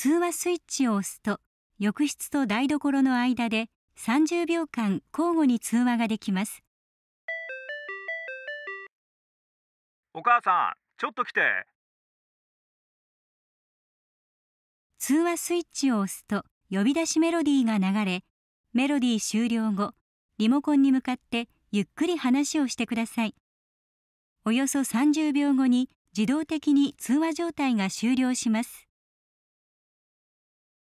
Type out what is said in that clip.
通話スイッチを押すと浴室と台所の間で30秒間交互に通話ができますお母さんちょっと来て通話スイッチを押すと呼び出しメロディーが流れメロディー終了後リモコンに向かってゆっくり話をしてくださいおよそ30秒後に自動的に通話状態が終了します